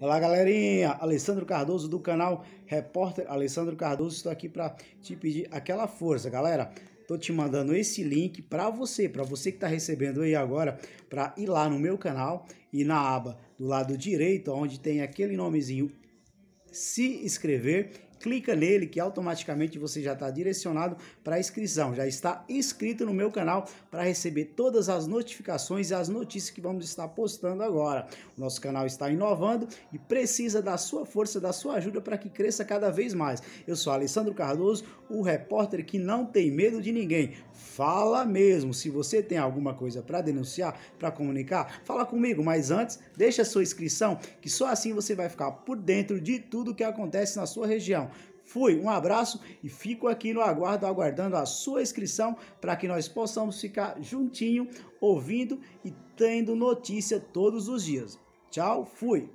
Olá, galerinha! Alessandro Cardoso do canal Repórter Alessandro Cardoso. Estou aqui para te pedir aquela força, galera. Estou te mandando esse link para você, para você que está recebendo aí agora, para ir lá no meu canal e na aba do lado direito, onde tem aquele nomezinho se inscrever clica nele que automaticamente você já está direcionado para a inscrição, já está inscrito no meu canal para receber todas as notificações e as notícias que vamos estar postando agora. O nosso canal está inovando e precisa da sua força, da sua ajuda para que cresça cada vez mais. Eu sou Alessandro Cardoso, o repórter que não tem medo de ninguém. Fala mesmo, se você tem alguma coisa para denunciar, para comunicar, fala comigo, mas antes, deixa a sua inscrição, que só assim você vai ficar por dentro de tudo que acontece na sua região. Fui, um abraço e fico aqui no aguardo, aguardando a sua inscrição para que nós possamos ficar juntinho, ouvindo e tendo notícia todos os dias. Tchau, fui!